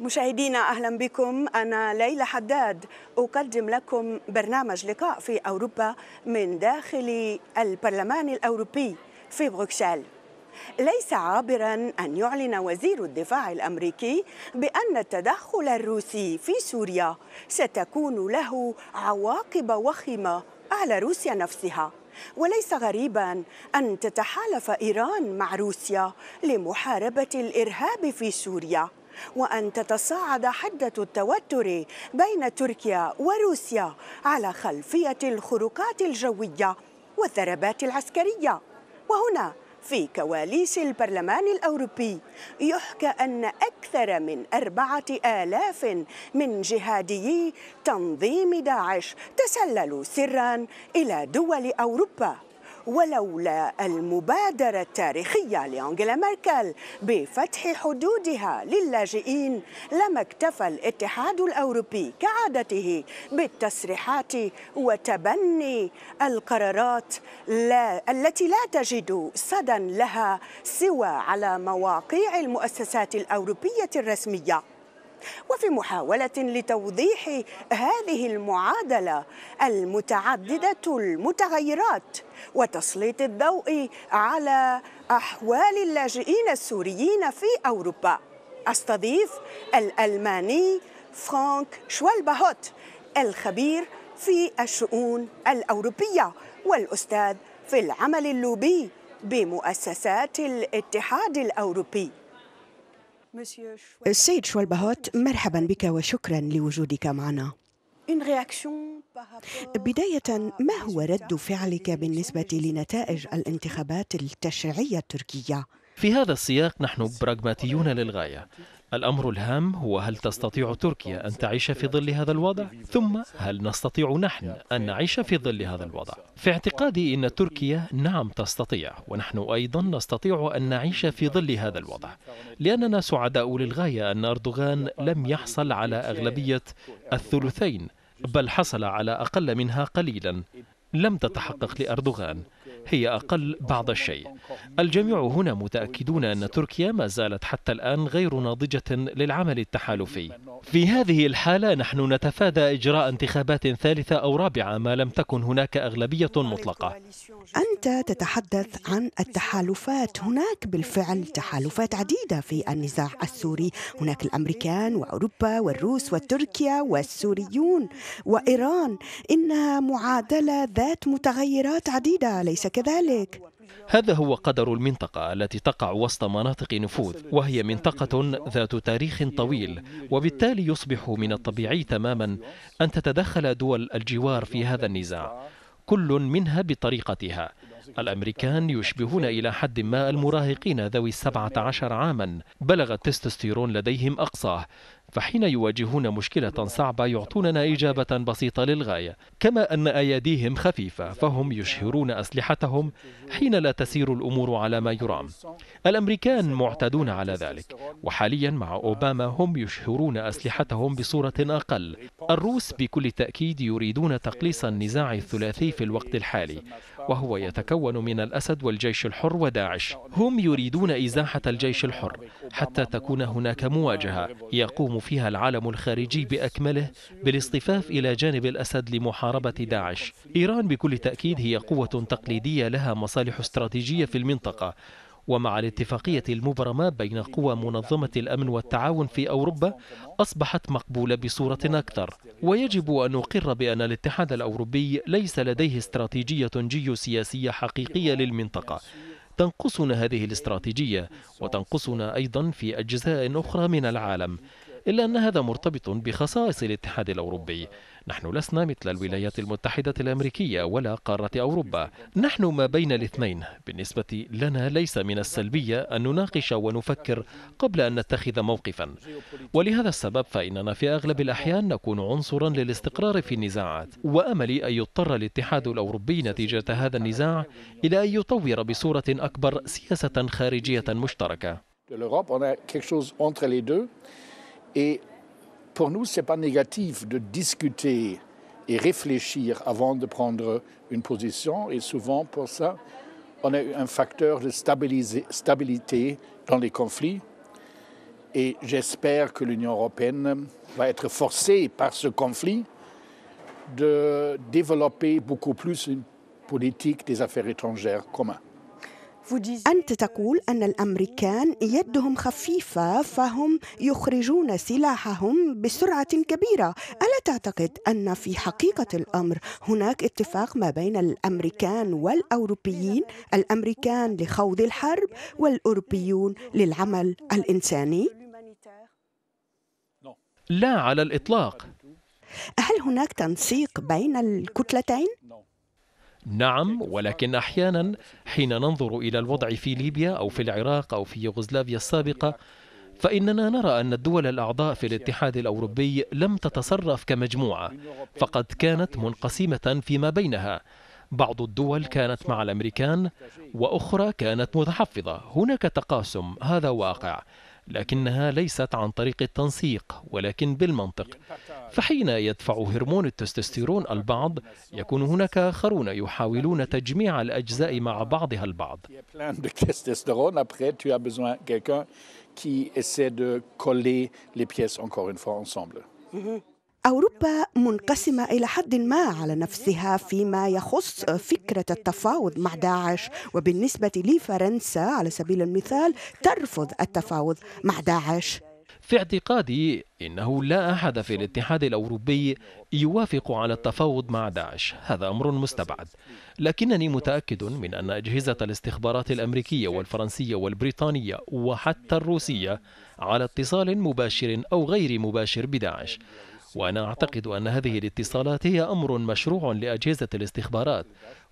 مشاهدينا اهلا بكم انا ليلى حداد اقدم لكم برنامج لقاء في اوروبا من داخل البرلمان الاوروبي في بروكسل ليس عابرا ان يعلن وزير الدفاع الامريكي بان التدخل الروسي في سوريا ستكون له عواقب وخيمه على روسيا نفسها وليس غريبا ان تتحالف ايران مع روسيا لمحاربه الارهاب في سوريا وأن تتصاعد حدة التوتر بين تركيا وروسيا على خلفية الخروقات الجوية والضربات العسكرية وهنا في كواليس البرلمان الأوروبي يحكى أن أكثر من أربعة آلاف من جهاديي تنظيم داعش تسللوا سرا إلى دول أوروبا ولولا المبادرة التاريخية لأنجيلا ميركل بفتح حدودها للاجئين لما اكتفى الاتحاد الأوروبي كعادته بالتصريحات وتبني القرارات لا التي لا تجد صدى لها سوى على مواقع المؤسسات الأوروبية الرسمية وفي محاولة لتوضيح هذه المعادلة المتعددة المتغيرات وتسليط الضوء على أحوال اللاجئين السوريين في أوروبا أستضيف الألماني فرانك شوالبهوت الخبير في الشؤون الأوروبية والأستاذ في العمل اللوبي بمؤسسات الاتحاد الأوروبي السيد شوالبهوت مرحبا بك وشكرا لوجودك معنا بداية ما هو رد فعلك بالنسبة لنتائج الانتخابات التشريعية التركية؟ في هذا السياق نحن براغماتيون للغاية الأمر الهام هو هل تستطيع تركيا أن تعيش في ظل هذا الوضع؟ ثم هل نستطيع نحن أن نعيش في ظل هذا الوضع؟ في اعتقادي أن تركيا نعم تستطيع ونحن أيضا نستطيع أن نعيش في ظل هذا الوضع لأننا سعداء للغاية أن أردوغان لم يحصل على أغلبية الثلثين بل حصل على أقل منها قليلا لم تتحقق لأردوغان هي أقل بعض الشيء الجميع هنا متأكدون أن تركيا ما زالت حتى الآن غير ناضجة للعمل التحالفي في هذه الحالة نحن نتفادى إجراء انتخابات ثالثة أو رابعة ما لم تكن هناك أغلبية مطلقة أنت تتحدث عن التحالفات هناك بالفعل تحالفات عديدة في النزاع السوري هناك الأمريكان وأوروبا والروس وتركيا والسوريون وإيران إنها معادلة ذات متغيرات عديدة ليس كذلك هذا هو قدر المنطقة التي تقع وسط مناطق نفوذ وهي منطقة ذات تاريخ طويل وبالتالي يصبح من الطبيعي تماما أن تتدخل دول الجوار في هذا النزاع كل منها بطريقتها الأمريكان يشبهون إلى حد ما المراهقين ذوي السبعة عشر عاما بلغ التستوستيرون لديهم أقصاه فحين يواجهون مشكلة صعبة يعطوننا إجابة بسيطة للغاية كما أن أياديهم خفيفة فهم يشهرون أسلحتهم حين لا تسير الأمور على ما يرام الأمريكان معتدون على ذلك وحاليا مع أوباما هم يشهرون أسلحتهم بصورة أقل الروس بكل تأكيد يريدون تقليص النزاع الثلاثي في الوقت الحالي وهو يتكون من الأسد والجيش الحر وداعش هم يريدون إزاحة الجيش الحر حتى تكون هناك مواجهة يقوم فيها العالم الخارجي بأكمله بالاصطفاف إلى جانب الأسد لمحاربة داعش إيران بكل تأكيد هي قوة تقليدية لها مصالح استراتيجية في المنطقة ومع الاتفاقية المبرمة بين قوى منظمة الأمن والتعاون في أوروبا أصبحت مقبولة بصورة أكثر ويجب أن نقر بأن الاتحاد الأوروبي ليس لديه استراتيجية جيوسياسية حقيقية للمنطقة تنقصنا هذه الاستراتيجية وتنقصنا أيضا في أجزاء أخرى من العالم إلا أن هذا مرتبط بخصائص الاتحاد الأوروبي نحن لسنا مثل الولايات المتحدة الأمريكية ولا قارة أوروبا نحن ما بين الاثنين بالنسبة لنا ليس من السلبية أن نناقش ونفكر قبل أن نتخذ موقفا ولهذا السبب فإننا في أغلب الأحيان نكون عنصرا للاستقرار في النزاعات وأملي أن يضطر الاتحاد الأوروبي نتيجة هذا النزاع إلى أن يطور بصورة أكبر سياسة خارجية مشتركة de l'Europe. On a quelque chose entre les deux. Et pour nous, ce n'est pas négatif de discuter et réfléchir avant de prendre une position. Et souvent, pour ça, on a un facteur de stabilité dans les conflits. Et j'espère que l'Union européenne va être forcée par ce conflit de développer beaucoup plus une politique des affaires étrangères commune. أنت تقول أن الأمريكان يدهم خفيفة فهم يخرجون سلاحهم بسرعة كبيرة ألا تعتقد أن في حقيقة الأمر هناك اتفاق ما بين الأمريكان والأوروبيين الأمريكان لخوض الحرب والأوروبيون للعمل الإنساني؟ لا على الإطلاق هل هناك تنسيق بين الكتلتين؟ نعم ولكن أحيانا حين ننظر إلى الوضع في ليبيا أو في العراق أو في يوغوسلافيا السابقة فإننا نرى أن الدول الأعضاء في الاتحاد الأوروبي لم تتصرف كمجموعة فقد كانت منقسمة فيما بينها بعض الدول كانت مع الأمريكان وأخرى كانت متحفظة هناك تقاسم هذا واقع لكنها ليست عن طريق التنسيق ولكن بالمنطق فحين يدفع هرمون التستوستيرون البعض يكون هناك آخرون يحاولون تجميع الأجزاء مع بعضها البعض qui essaie de coller les pièces encore une fois ensemble. Mm-hmm. أوروبا منقسمة إلى حد ما على نفسها فيما يخص فكرة التفاوض مع داعش وبالنسبة لفرنسا على سبيل المثال ترفض التفاوض مع داعش في اعتقادي انه لا احد في الاتحاد الاوروبي يوافق على التفاوض مع داعش هذا امر مستبعد لكنني متاكد من ان اجهزه الاستخبارات الامريكيه والفرنسيه والبريطانيه وحتى الروسيه على اتصال مباشر او غير مباشر بداعش وأنا أعتقد أن هذه الاتصالات هي أمر مشروع لأجهزة الاستخبارات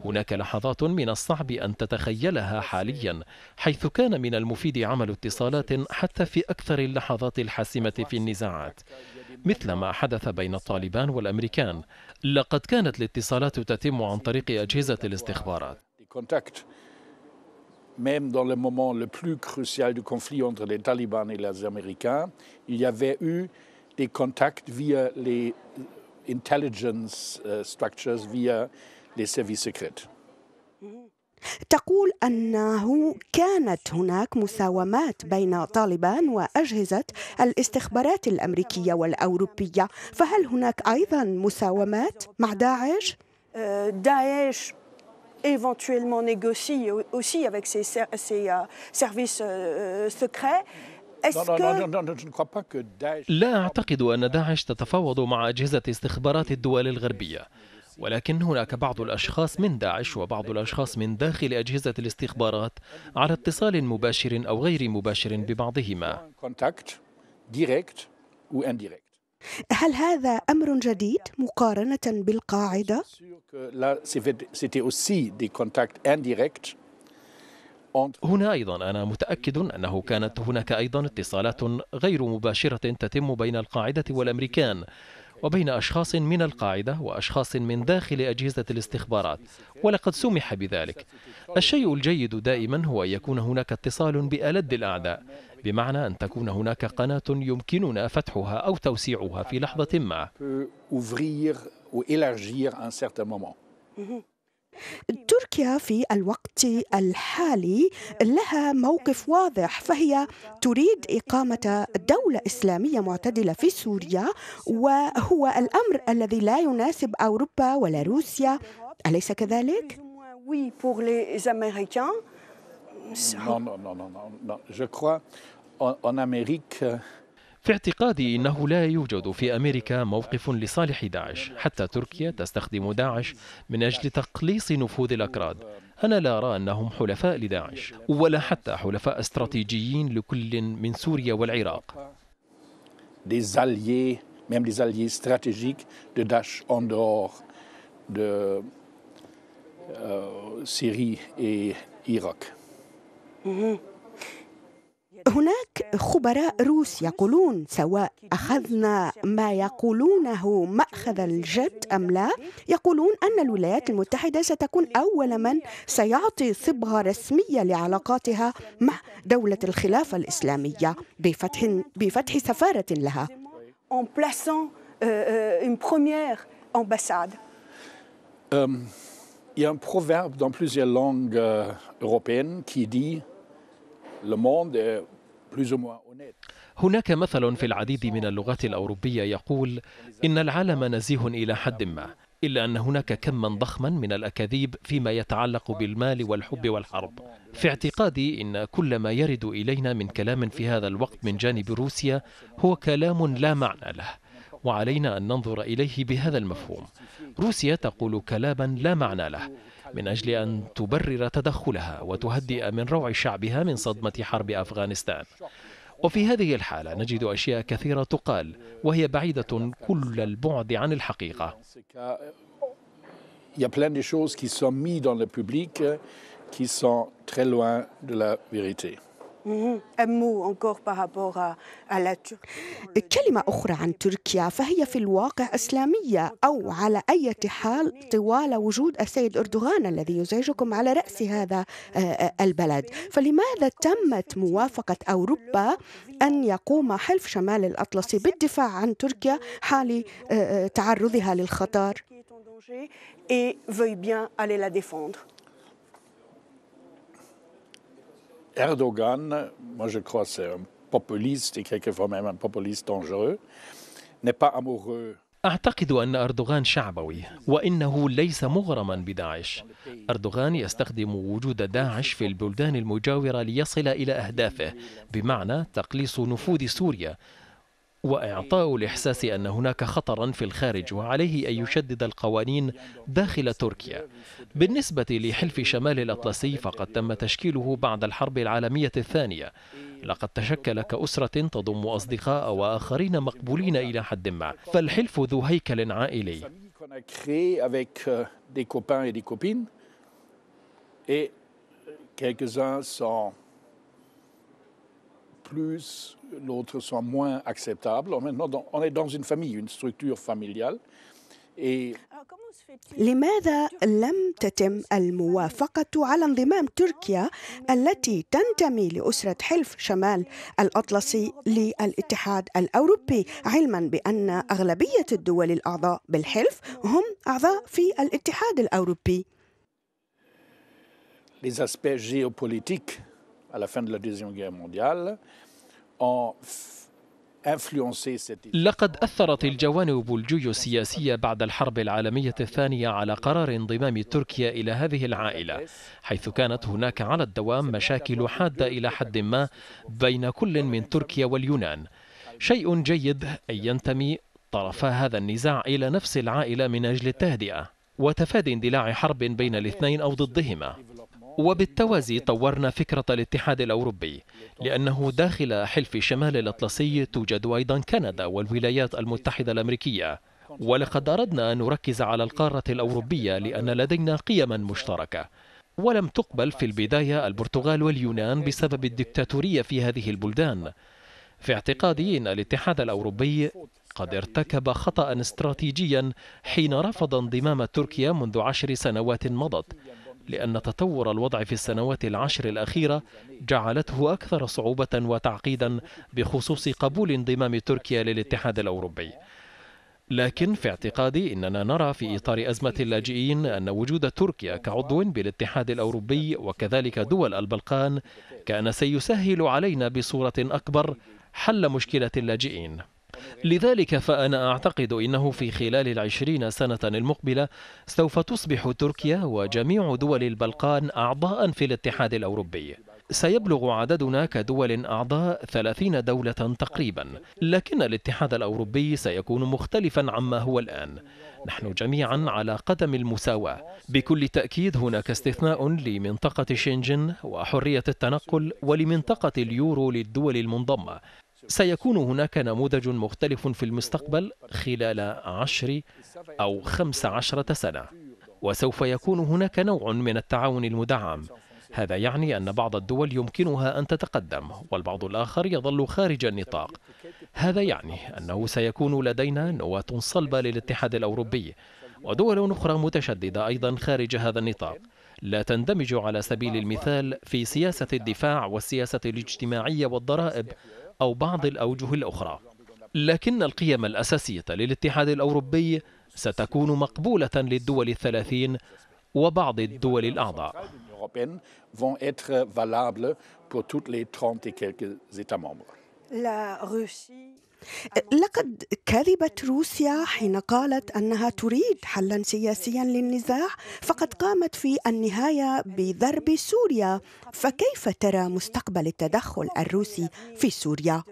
هناك لحظات من الصعب أن تتخيلها حاليا حيث كان من المفيد عمل اتصالات حتى في أكثر اللحظات الحاسمة في النزاعات مثل ما حدث بين الطالبان والأمريكان لقد كانت الاتصالات تتم عن طريق أجهزة الاستخبارات même dans le moment le plus crucial du conflit entre les talibans et les Américains, il y avait eu des contacts via les intelligence structures via les services secrets. تقول أنه كانت هناك مساومات بين طالبان وأجهزة الاستخبارات الأمريكية والأوروبية فهل هناك أيضا مساومات مع داعش؟ داعش éventuellement négocie aussi avec ses, ses services secrets. لا أعتقد أن داعش تتفاوض مع أجهزة استخبارات الدول الغربية ولكن هناك بعض الأشخاص من داعش وبعض الأشخاص من داخل أجهزة الاستخبارات على اتصال مباشر أو غير مباشر ببعضهما هل هذا أمر جديد مقارنة بالقاعدة؟ هنا أيضا أنا متأكد أنه كانت هناك أيضا اتصالات غير مباشرة تتم بين القاعدة والأمريكان وبين أشخاص من القاعدة وأشخاص من داخل أجهزة الاستخبارات ولقد سمح بذلك الشيء الجيد دائما هو أن يكون هناك اتصال بألد الأعداء بمعنى أن تكون هناك قناة يمكننا فتحها أو توسيعها في لحظة ما تركيا في الوقت الحالي لها موقف واضح فهي تريد إقامة دولة إسلامية معتدلة في سوريا وهو الأمر الذي لا يناسب أوروبا ولا روسيا أليس كذلك؟ Non, non, non, non, non. Je crois en, en Amérique, في اعتقادي انه لا يوجد في امريكا موقف لصالح داعش حتى تركيا تستخدم داعش من اجل تقليص نفوذ الاكراد انا لا ارى انهم حلفاء لداعش ولا حتى حلفاء استراتيجيين لكل من سوريا والعراق هناك خبراء روس يقولون سواء أخذنا ما يقولونه مأخذ الجد أم لا يقولون أن الولايات المتحدة ستكون أول من سيعطي صبغة رسمية لعلاقاتها مع دولة الخلافة الإسلامية بفتح, بفتح سفارة لها euh, euh, euh, Il y a un proverbe dans plusieurs langues européennes qui dit Le monde est هناك مثل في العديد من اللغات الأوروبية يقول إن العالم نزيه إلى حد ما إلا أن هناك كما ضخما من الأكاذيب فيما يتعلق بالمال والحب والحرب في اعتقادي إن كل ما يرد إلينا من كلام في هذا الوقت من جانب روسيا هو كلام لا معنى له وعلينا أن ننظر إليه بهذا المفهوم روسيا تقول كلاما لا معنى له من أجل أن تبرر تدخلها وتهدئ من روع شعبها من صدمة حرب أفغانستان وفي هذه الحالة نجد أشياء كثيرة تقال وهي بعيدة كل البعد عن الحقيقة qui sont très loin de la vérité. Mhm. كلمة أخرى عن تركيا فهي في الواقع إسلامية أو على أي حال طوال وجود السيد أردوغان الذي يزعجكم على رأس هذا آه، آه، البلد فلماذا تمت موافقة أوروبا أن يقوم حلف شمال الأطلسي بالدفاع عن تركيا حال آه، تعرضها للخطر Erdogan, moi je crois c'est un populiste et quelquefois même un populiste dangereux, n'est pas amoureux أعتقد أن أردوغان شعبوي وإنه ليس مغرما بداعش أردوغان يستخدم وجود داعش في البلدان المجاورة ليصل إلى أهدافه بمعنى تقليص نفوذ سوريا وإعطاء الإحساس أن هناك خطرا في الخارج وعليه أن يشدد القوانين داخل تركيا بالنسبة لحلف شمال الأطلسي فقد تم تشكيله بعد الحرب العالمية الثانية لقد تشكل كأسرة تضم أصدقاء وآخرين مقبولين إلى حد ما فالحلف ذو هيكل عائلي euh, euh, quelques-uns sont plus, l'autre soit moins acceptable. Maintenant, on est dans une famille, une structure familiale. Et لماذا لم تتم الموافقة على انضمام تركيا التي تنتمي لأسرة حلف شمال الأطلسي للاتحاد الأوروبي علما بأن أغلبية الدول الأعضاء بالحلف هم أعضاء في الاتحاد الأوروبي Les aspects géopolitiques à la fin de la Deuxième Guerre mondiale ont لقد أثرت الجوانب الجيوسياسية بعد الحرب العالمية الثانية على قرار انضمام تركيا إلى هذه العائلة حيث كانت هناك على الدوام مشاكل حادة إلى حد ما بين كل من تركيا واليونان شيء جيد أن ينتمي طرفا هذا النزاع إلى نفس العائلة من أجل التهدئة وتفادي اندلاع حرب بين الاثنين أو ضدهما وبالتوازي طورنا فكرة الاتحاد الأوروبي لأنه داخل حلف شمال الأطلسي توجد أيضا كندا والولايات المتحدة الأمريكية ولقد أردنا أن نركز على القارة الأوروبية لأن لدينا قيما مشتركة ولم تقبل في البداية البرتغال واليونان بسبب الدكتاتورية في هذه البلدان في اعتقادي أن الاتحاد الأوروبي قد ارتكب خطأ استراتيجيا حين رفض انضمام تركيا منذ عشر سنوات مضت لأن تطور الوضع في السنوات العشر الأخيرة جعلته أكثر صعوبة وتعقيدا بخصوص قبول انضمام تركيا للاتحاد الأوروبي لكن في اعتقادي اننا نرى في اطار ازمه اللاجئين ان وجود تركيا كعضو بالاتحاد الاوروبي وكذلك دول البلقان كان سيسهل علينا بصوره اكبر حل مشكله اللاجئين لذلك فأنا أعتقد إنه في خلال العشرين سنة المقبلة سوف تصبح تركيا وجميع دول البلقان أعضاء في الاتحاد الأوروبي سيبلغ عددنا كدول أعضاء 30 دولة تقريبا لكن الاتحاد الأوروبي سيكون مختلفا عما هو الآن نحن جميعا على قدم المساواة بكل تأكيد هناك استثناء لمنطقة شنجن وحرية التنقل ولمنطقة اليورو للدول المنضمة سيكون هناك نموذج مختلف في المستقبل خلال عشر أو خمس عشرة سنة وسوف يكون هناك نوع من التعاون المدعم هذا يعني أن بعض الدول يمكنها أن تتقدم والبعض الآخر يظل خارج النطاق هذا يعني أنه سيكون لدينا نواة صلبة للاتحاد الأوروبي ودول أخرى متشددة أيضا خارج هذا النطاق لا تندمج على سبيل المثال في سياسة الدفاع والسياسة الاجتماعية والضرائب أو بعض الأوجه الأخرى لكن القيم الأساسية للاتحاد الأوروبي ستكون مقبولة للدول الثلاثين وبعض الدول الأعضاء أه، لقد كذبت روسيا حين قالت انها تريد حلا سياسيا للنزاع فقد قامت في النهايه بضرب سوريا فكيف ترى مستقبل التدخل الروسي في سوريا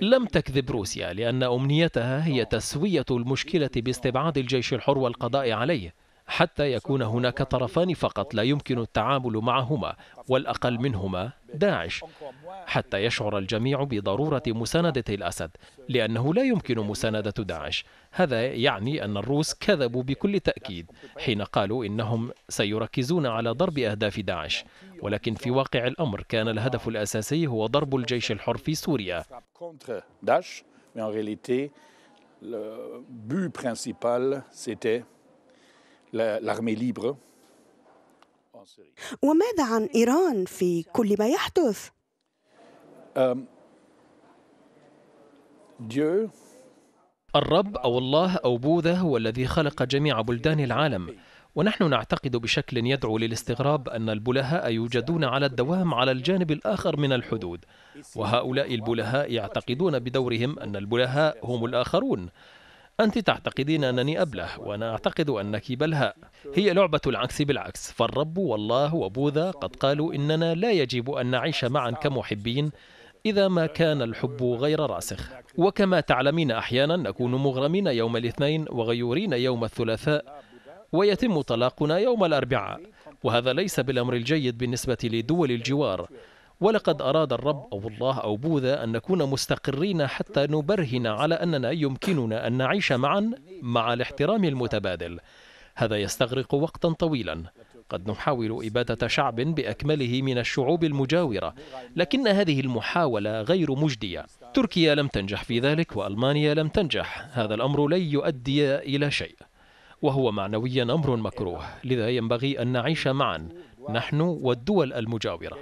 لم تكذب روسيا لأن أمنيتها هي تسوية المشكلة باستبعاد الجيش الحر والقضاء عليه حتى يكون هناك طرفان فقط لا يمكن التعامل معهما والأقل منهما داعش حتى يشعر الجميع بضرورة مساندة الأسد لأنه لا يمكن مساندة داعش هذا يعني أن الروس كذبوا بكل تأكيد حين قالوا إنهم سيركزون على ضرب أهداف داعش ولكن في واقع الأمر كان الهدف الأساسي هو ضرب الجيش الحر في سوريا mais en réalité, le but principal, c'était l'armée libre. وماذا عن إيران في كل ما يحدث؟ الرب أو الله أو بوذا هو الذي خلق جميع بلدان العالم ونحن نعتقد بشكل يدعو للاستغراب أن البلهاء يوجدون على الدوام على الجانب الآخر من الحدود وهؤلاء البلهاء يعتقدون بدورهم أن البلهاء هم الآخرون أنت تعتقدين أنني أبله وأنا أعتقد أنك بلهاء هي لعبة العكس بالعكس فالرب والله وبوذا قد قالوا إننا لا يجب أن نعيش معا كمحبين إذا ما كان الحب غير راسخ وكما تعلمين أحيانا نكون مغرمين يوم الاثنين وغيورين يوم الثلاثاء ويتم طلاقنا يوم الأربعاء وهذا ليس بالأمر الجيد بالنسبة لدول الجوار ولقد أراد الرب أو الله أو بوذا أن نكون مستقرين حتى نبرهن على أننا يمكننا أن نعيش معا مع الاحترام المتبادل هذا يستغرق وقتا طويلا قد نحاول إبادة شعب بأكمله من الشعوب المجاورة لكن هذه المحاولة غير مجدية تركيا لم تنجح في ذلك وألمانيا لم تنجح هذا الأمر لن يؤدي إلى شيء وهو معنويا أمر مكروه لذا ينبغي أن نعيش معا نحن والدول المجاورة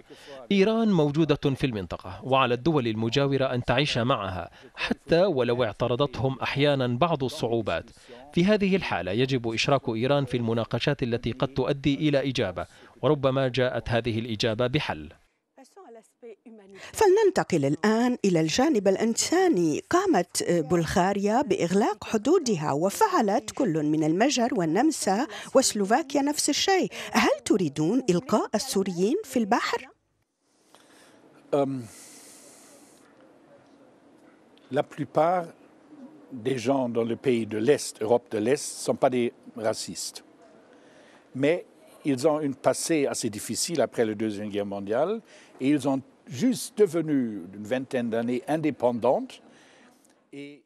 إيران موجودة في المنطقة وعلى الدول المجاورة أن تعيش معها حتى ولو اعترضتهم أحيانا بعض الصعوبات في هذه الحالة يجب إشراك إيران في المناقشات التي قد تؤدي إلى إجابة وربما جاءت هذه الإجابة بحل فلننتقل الآن إلى الجانب الإنساني قامت بلغاريا بإغلاق حدودها وفعلت كل من المجر والنمسا وسلوفاكيا نفس الشيء هل La plupart des gens dans le pays de l'Est, Europe de l'Est, ne sont pas des racistes. Mais ils ont un passé assez difficile après la Deuxième Guerre mondiale et ils ont juste devenu une vingtaine d'années indépendantes. Et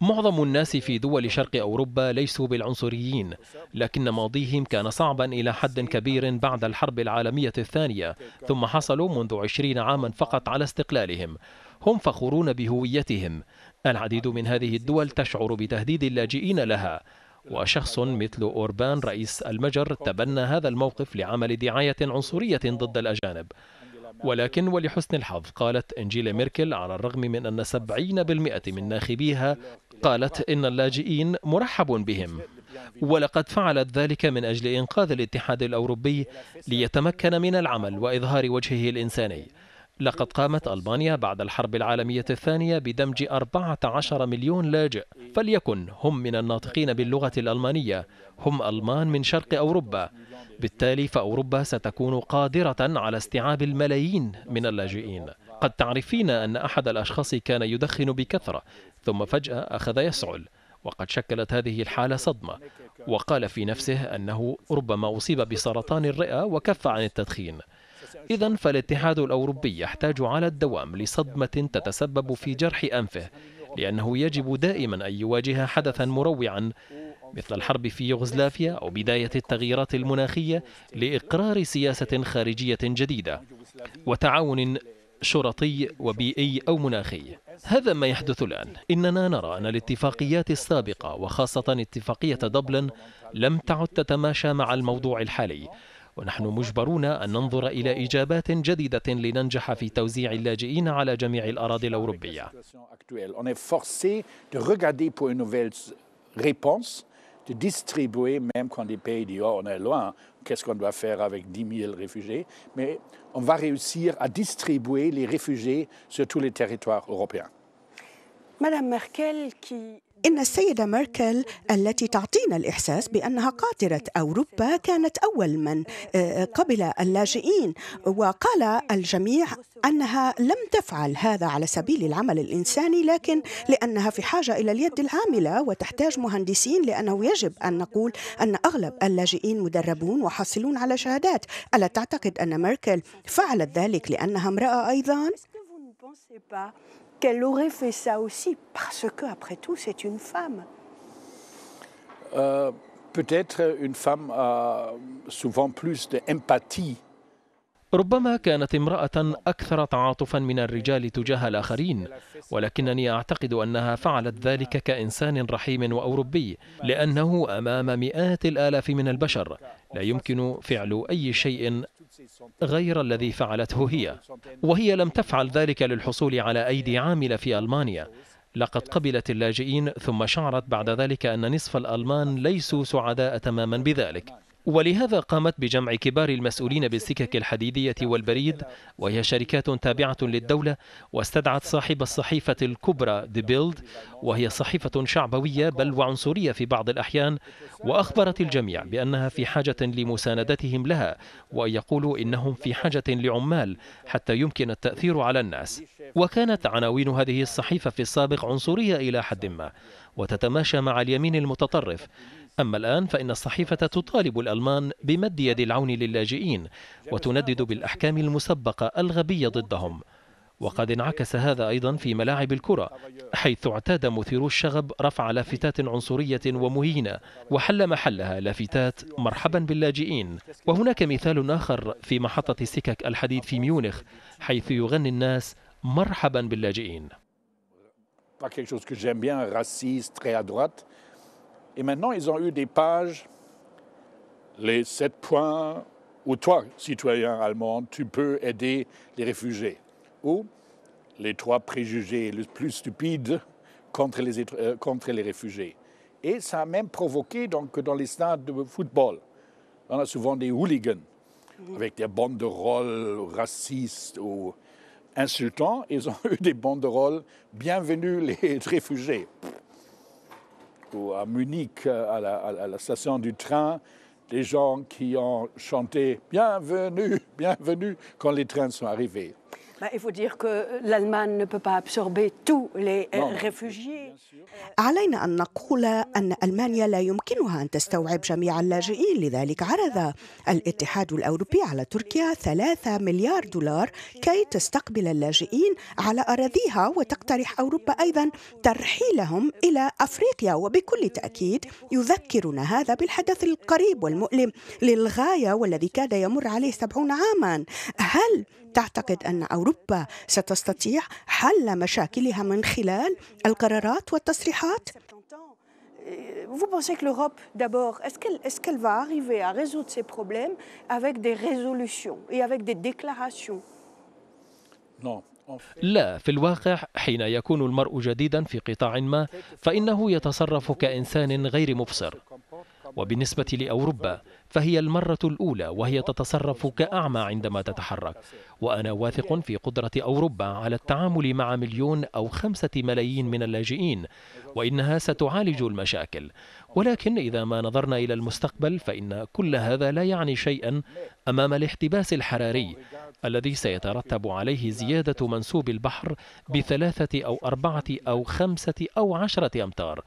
معظم الناس في دول شرق أوروبا ليسوا بالعنصريين لكن ماضيهم كان صعبا إلى حد كبير بعد الحرب العالمية الثانية ثم حصلوا منذ عشرين عاما فقط على استقلالهم هم فخورون بهويتهم العديد من هذه الدول تشعر بتهديد اللاجئين لها وشخص مثل أوربان رئيس المجر تبنى هذا الموقف لعمل دعاية عنصرية ضد الأجانب ولكن ولحسن الحظ قالت أنجيلا ميركل على الرغم من أن سبعين بالمئة من ناخبيها قالت إن اللاجئين مرحب بهم ولقد فعلت ذلك من أجل إنقاذ الاتحاد الأوروبي ليتمكن من العمل وإظهار وجهه الإنساني لقد قامت ألمانيا بعد الحرب العالمية الثانية بدمج 14 مليون لاجئ فليكن هم من الناطقين باللغة الألمانية هم ألمان من شرق أوروبا بالتالي فأوروبا ستكون قادرة على استيعاب الملايين من اللاجئين قد تعرفين أن أحد الأشخاص كان يدخن بكثرة ثم فجأة أخذ يسعل وقد شكلت هذه الحالة صدمة وقال في نفسه أنه ربما أصيب بسرطان الرئة وكف عن التدخين إذا فالاتحاد الأوروبي يحتاج على الدوام لصدمة تتسبب في جرح أنفه لأنه يجب دائما أن يواجه حدثا مروعا مثل الحرب في يوغسلافيا أو بداية التغييرات المناخية لإقرار سياسة خارجية جديدة وتعاون شرطي وبيئي أو مناخي هذا ما يحدث الآن إننا نرى أن الاتفاقيات السابقة وخاصة اتفاقية دبلن لم تعد تتماشى مع الموضوع الحالي Nous sommes أن de regarder pour une nouvelle réponse, de distribuer, même quand des pays disent oh, on est loin, qu'est-ce qu'on doit faire avec 10 000 réfugiés Mais on va réussir à distribuer les réfugiés sur tous les territoires européens. Madame Merkel, qui إن السيدة ميركل التي تعطينا الإحساس بأنها قاطرة أوروبا كانت أول من آه، قبل اللاجئين وقال الجميع أنها لم تفعل هذا على سبيل العمل الإنساني لكن لأنها في حاجة إلى اليد العاملة وتحتاج مهندسين لأنه يجب أن نقول أن أغلب اللاجئين مدربون وحاصلون على شهادات ألا تعتقد أن ميركل فعلت ذلك لأنها امرأة أيضا؟ qu'elle aurait fait ça aussi, parce que, après tout, c'est une femme. Euh, Peut-être une femme a souvent plus d'empathie. ربما كانت امرأة أكثر تعاطفا من الرجال تجاه الآخرين ولكنني أعتقد أنها فعلت ذلك كإنسان رحيم وأوروبي لأنه أمام مئات الآلاف من البشر لا يمكن فعل أي شيء غير الذي فعلته هي وهي لم تفعل ذلك للحصول على أيدي عاملة في ألمانيا لقد قبلت اللاجئين ثم شعرت بعد ذلك أن نصف الألمان ليسوا سعداء تماما بذلك ولهذا قامت بجمع كبار المسؤولين بالسكك الحديدية والبريد وهي شركات تابعة للدولة واستدعت صاحب الصحيفة الكبرى The بيلد وهي صحيفة شعبوية بل وعنصرية في بعض الأحيان وأخبرت الجميع بأنها في حاجة لمساندتهم لها وأن يقولوا إنهم في حاجة لعمال حتى يمكن التأثير على الناس وكانت عناوين هذه الصحيفة في السابق عنصرية إلى حد ما وتتماشى مع اليمين المتطرف أما الآن فإن الصحيفة تطالب الألمان بمد يد العون للاجئين وتندد بالأحكام المسبقة الغبية ضدهم وقد انعكس هذا أيضا في ملاعب الكرة حيث اعتاد مثيرو الشغب رفع لافتات عنصرية ومهينة وحل محلها لافتات مرحبا باللاجئين وهناك مثال آخر في محطة السكك الحديد في ميونخ حيث يغني الناس مرحبا باللاجئين Et maintenant, ils ont eu des pages, les sept points, où toi, citoyen allemand, tu peux aider les réfugiés. Ou les trois préjugés les plus stupides contre les, euh, contre les réfugiés. Et ça a même provoqué, donc, dans les stades de football, on a souvent des hooligans mhm. avec des banderoles racistes ou insultants. Ils ont eu des banderoles Bienvenue les réfugiés à Munich, à la, à la, station du train, des gens qui ont chanté Bienvenue, bienvenue quand les trains sont arrivés. il faut dire que l'Allemagne ne peut pas absorber tous les euh, réfugiés. Euh, علينا أن نقول أن ألمانيا لا يمكنها أن تستوعب جميع اللاجئين لذلك عرض الاتحاد الأوروبي على تركيا ثلاثة مليار دولار كي تستقبل اللاجئين على أراضيها وتقترح أوروبا أيضا ترحيلهم إلى أفريقيا وبكل تأكيد يذكرنا هذا بالحدث القريب والمؤلم للغاية والذي كاد يمر عليه سبعون عاما هل تعتقد أن أوروبا أوروبا ستستطيع حل مشاكلها من خلال القرارات والتصريحات؟ Vous pensez que l'Europe, d'abord, est-ce qu'elle est qu va arriver à résoudre ces problèmes avec des résolutions et avec des déclarations Non. لا في الواقع حين يكون المرء جديدا في قطاع ما فإنه يتصرف كإنسان غير مبصر وبالنسبة لأوروبا فهي المرة الأولى وهي تتصرف كأعمى عندما تتحرك وأنا واثق في قدرة أوروبا على التعامل مع مليون أو خمسة ملايين من اللاجئين وإنها ستعالج المشاكل ولكن إذا ما نظرنا إلى المستقبل فإن كل هذا لا يعني شيئا أمام الاحتباس الحراري الذي سيترتب عليه زيادة منسوب البحر بثلاثة أو أربعة أو خمسة أو عشرة أمتار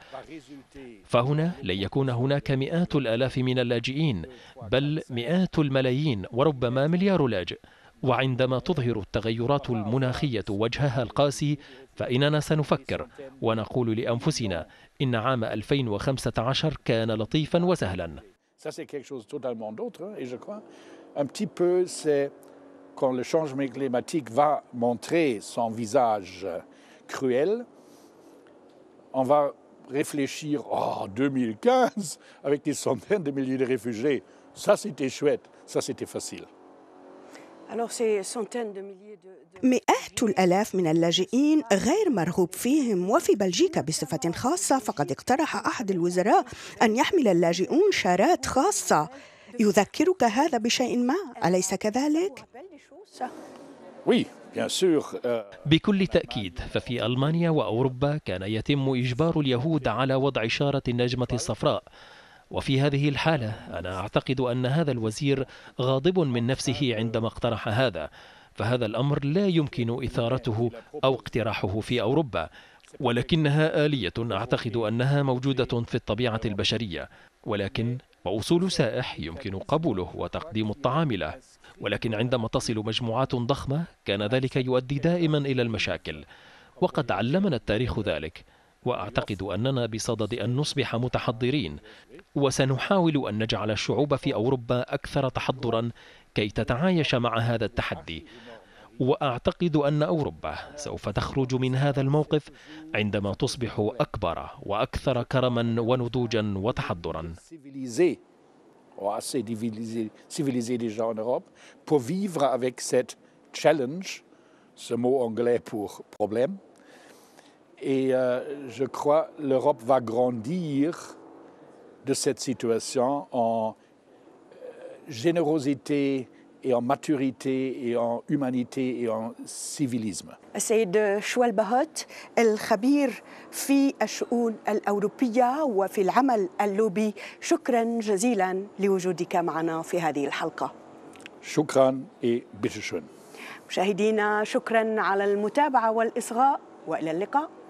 فهنا لن يكون هناك مئات الآلاف من اللاجئين بل مئات الملايين وربما مليار لاجئ وعندما تظهر التغيرات المناخية وجهها القاسي فإننا سنفكر ونقول لأنفسنا إن عام 2015 كان لطيفا وسهلا quand le changement climatique va montrer son visage cruel, on va réfléchir en oh, 2015 avec des centaines de milliers de réfugiés. Ça, c'était chouette, ça, c'était facile. مئات الالاف من اللاجئين غير مرغوب فيهم وفي بلجيكا بصفه خاصه فقد اقترح احد الوزراء ان يحمل اللاجئون شارات خاصه يذكرك هذا بشيء ما اليس كذلك euh, بكل تأكيد ففي ألمانيا وأوروبا كان يتم إجبار اليهود على وضع شارة النجمة الصفراء وفي هذه الحالة أنا أعتقد أن هذا الوزير غاضب من نفسه عندما اقترح هذا فهذا الأمر لا يمكن إثارته أو اقتراحه في أوروبا ولكنها آلية أعتقد أنها موجودة في الطبيعة البشرية ولكن وأصول سائح يمكن قبوله وتقديم الطعام له ولكن عندما تصل مجموعات ضخمة كان ذلك يؤدي دائما إلى المشاكل وقد علمنا التاريخ ذلك واعتقد اننا بصدد ان نصبح متحضرين وسنحاول ان نجعل الشعوب في اوروبا اكثر تحضرا كي تتعايش مع هذا التحدي واعتقد ان اوروبا سوف تخرج من هذا الموقف عندما تصبح اكبر واكثر كرما ونضوجا وتحضرا oh, ce mot anglais pour problème. Et euh, je crois que l'Europe va grandir de cette situation en générosité et en maturité et en humanité et en civilisme. السيد شوال بهوت الخبير في الشؤون الأوروبية وفي العمل اللوبي شكرا جزيلا لوجودك معنا في هذه الحلقة شكرا et bitteschön مشاهدينا شكرا على المتابعة والإصغاء وإلى اللقاء